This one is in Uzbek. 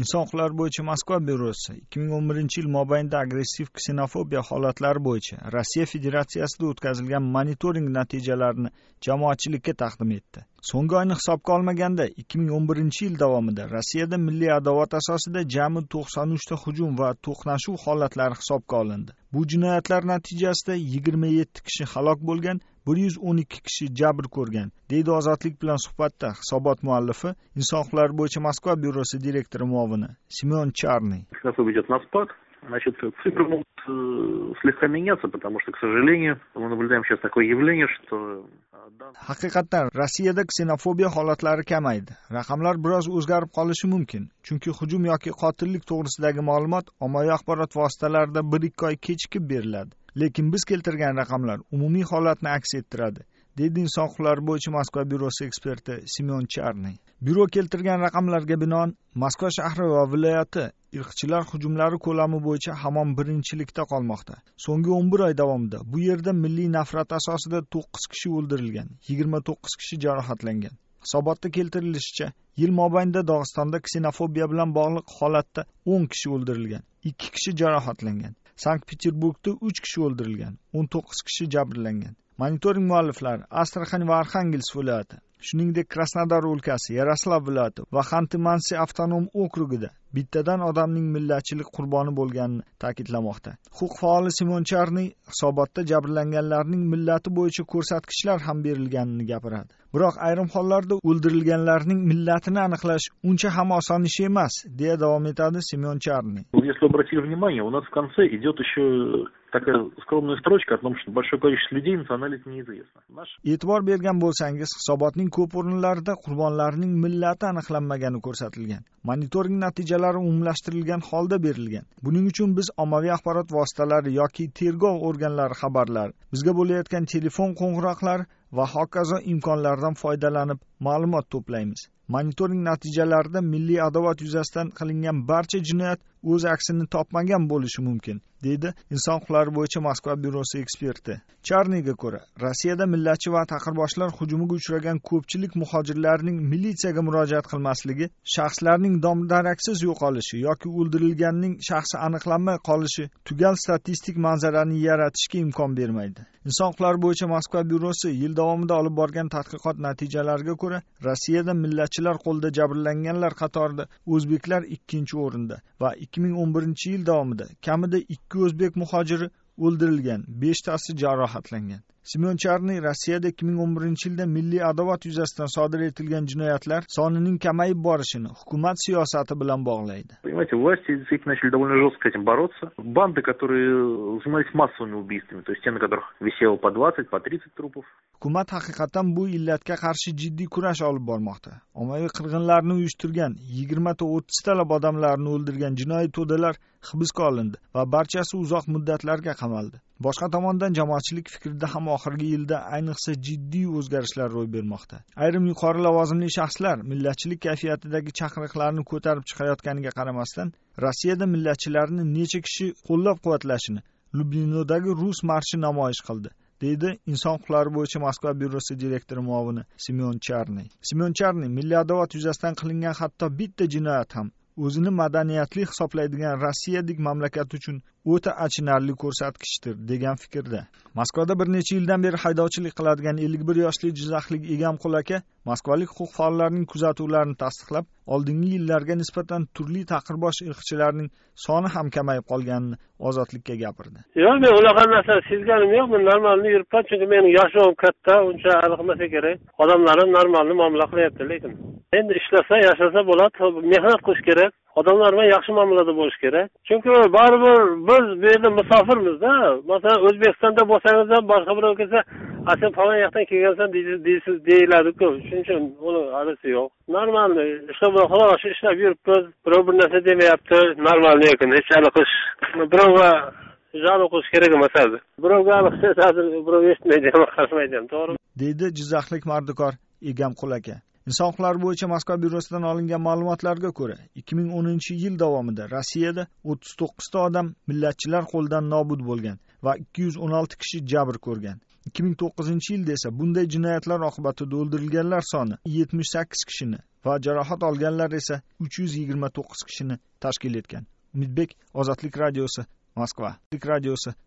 inson huquqlari bo'yicha moskva byurosi ikki ming o'n birinchi yil mobaynida agressiv ksenofobiya holatlari bo'yicha rossiya federatsiyasida o'tkazilgan monitoring natijalarini jamoatchilikka taqdim etdi so'nggi oyni hisobga olmaganda ikki ming o'n birinchi yil davomida rossiyada milliy adovat asosida jami to'qson uchta hujum va to'qnashuv holatlari hisobga olindi bu jinoyatlar natijasida yigirma yetti kishi halok bo'lgan bir yuz o'n ikki kishi jabr ko'rgan deydi ozodlik bilan suhbatda hisobot muallifi inson huquqlari bo'yicha moskva byurosi direktori muovini semyon charniy Значит, цифры могут э, слегка меняться, потому что, к сожалению, мы наблюдаем сейчас такое явление, что... Э, Haqiqatdan Rossiyada ksenofobiya holatlari kamaydi. Raqamlar biroz o'zgarib qolishi mumkin, chunki hujum yoki qotillik to'g'risidagi ma'lumot ommaviy axborot vositalarida 1-2 oy kechikib beriladi. Lekin biz keltirgan raqamlar umumiy holatni aks ettiradi. deydi inson huquqlari bo'yicha moskva byurosi eksperti semyon charniy byuro keltirgan raqamlarga binoan moskva shahri va viloyati irqchilar hujumlari ko'lami bo'yicha hamon birinchilikda qolmoqda so'nggi o'n bir oy davomida bu yerda milliy nafrat asosida to'qqiz kishi o'ldirilgan yigirma to'qqiz kishi jarohatlangan hisobotda keltirilishicha yil mobaynida dog'istonda ksenofobiya bilan bog'liq holatda o'n kishi o'ldirilgan ikki kishi jarohatlangan sankt peterburgda uch kishi o'ldirilgan o'n to'qqiz kishi jabrlangan monitoring mualliflari astraxan va arxangelsk viloyati shuningdek krasnodar o'lkasi yaroslav viloyati va xanti mansi avtonom okrugida bittadan odamning millatchilik qurboni bo'lganini ta'kidlamoqda huquq faoli simon simoncharniy hisobotda jabrlanganlarning millati bo'yicha ko'rsatkichlar ham berilganini gapiradi biroq ayrim hollarda o'ldirilganlarning millatini aniqlash uncha ham oson ish emas deya davom etadi simon semyoncharniy если обратили внимание у нас в конце идет еще такая скромная строчка о том, что большое количество людей национальность неизвестна. e'tibor bergan bo'lsangiz hisobotning ko'p o'rinlarida qurbonlarning millati aniqlanmagani ko'rsatilgan monitoring natijalari umumlashtirilgan holda berilgan buning uchun biz ommaviy axborot vositalari yoki tergov organlari xabarlari bizga bo'layotgan telefon qo'ng'iroqlari va hokazo imkonlardan foydalanib ma'lumot to'playmiz monitoring natijalarida milliy adovat yuzasidan qilingan barcha jinoyat o'z aksini topmagan bo'lishi mumkin deydi inson huquqlari bo'yicha moskva byurosi eksperti charniyga ko'ra rossiyada millatchi va taqirboshlar hujumiga uchragan ko'pchilik muhojirlarning militsiyaga murojaat qilmasligi shaxslarning daraksiz yo'qolishi yoki o'ldirilganning shaxsi aniqlanmay qolishi tugal statistik manzarani yaratishga imkon bermaydi inson huquqlari bo'yicha moskva byurosi yil davomida olib borgan tadqiqot natijalariga ko'ra rossiyada millatchilar qo'lida jabrlanganlar qatorida o'zbeklar ikkinchi o'rinda va ikki ming o'n birinchi yil davomida kamida ikki o'zbek muhojiri o'ldirilgan beshtasi jarohatlangan charniy Rossiyada 2011 yilda milliy adovat yuzasidan sodir etilgan jinoyatlar sonining kamayib borishini hukumat siyosati bilan bog'laydi. Понимаете, власти действительно начали довольно жестко с этим бороться. Банды, которые занимались массовыми убийствами, то есть те, на которых висело по 20, по 30 трупов. Hukumat haqiqatan bu illatga qarshi jiddiy kurash olib bormoqda. Ommaviy qirg'inlarni uyushtirgan 20 ta 30 odamlarni o'ldirgan jinoiy to'dalar hibsga olindi va barchasi uzoq muddatlarga qamaldi. Boshqa tomondan jamoatchilik fikrida ham oxirgi yilda ayniqsa jiddiy o'zgarishlar ro'y bermoqda ayrim yuqori lavozimli shaxslar millatchilik kayfiyatidagi chaqiriqlarni ko'tarib chiqayotganiga qaramasdan rossiyada millatchilarni necha kishi qo'llab quvvatlashini lyublinodagi rus marshi namoyish qildi deydi inson huquqlari bo'yicha moskva byurosi direktori muovini simeon charniy simeon charniy milliy adovat yuzasidan qilingan hatto bitta jinoyat ham o'zini madaniyatli hisoblaydigan rossiyadek mamlakat uchun o'ta achinarli ko'rsatkichdir degan fikrda moskvada bir necha yildan beri haydovchilik qiladigan ellik bir yoshli jizzaxlik egamqul aka moskvalik huquq faollarining kuzatuvlarini tasdiqlab oldingi yillarga nisbatan turli taqirbosh irqchilarning soni ham kamayib qolganini ozodlikka gapirdi yo'q men unaqa narsa sezganim yo'q men normalniy yuribman chunki meni yoshim katta uncha hali kerak odamlarim normalniy muomala qilyapti lekin endi ishlasa yashasa bo'ladi mehnat qilish kerak odamlar bilan yaxshi muomalada bo'lish kerak chunki baribir biz bu yerda musofirmizda masalan o'zbekistonda bo'lsangiz ham boshqa birov kelsa a sen falon yoqdan kelgansan deyiladiku shuning uchun uni alisi yo'q нормальный ishlar bilan xudo shu ishlab yuribmiz birov bir narsa demayapti нормальный ekan hech qilish birovga jalo qilish kerak emas hozir birovga hozir birov eshitmaydi ham qaramaydi ham to'g'rimi deydi jizzaxlik mardikor egamqul aka inson huquqlari bo'yicha moskva byurosidan olingan ma'lumotlarga ko'ra ikki ming o'ninchi yil davomida rossiyada o'ttiz to'qqizta odam millatchilar qo'lidan nobud bo'lgan va ikki yuz o'n olti kishi jabr ko'rgan ikki ming to'qqizinchi yilda esa bunday jinoyatlar oqibatida o'ldirilganlar soni yetmish sakkiz kishini va jarohat olganlar esa uch yuz yigirma to'qqiz kishini tashkil etgan umidbek ozodlik radiosi moskva radiosi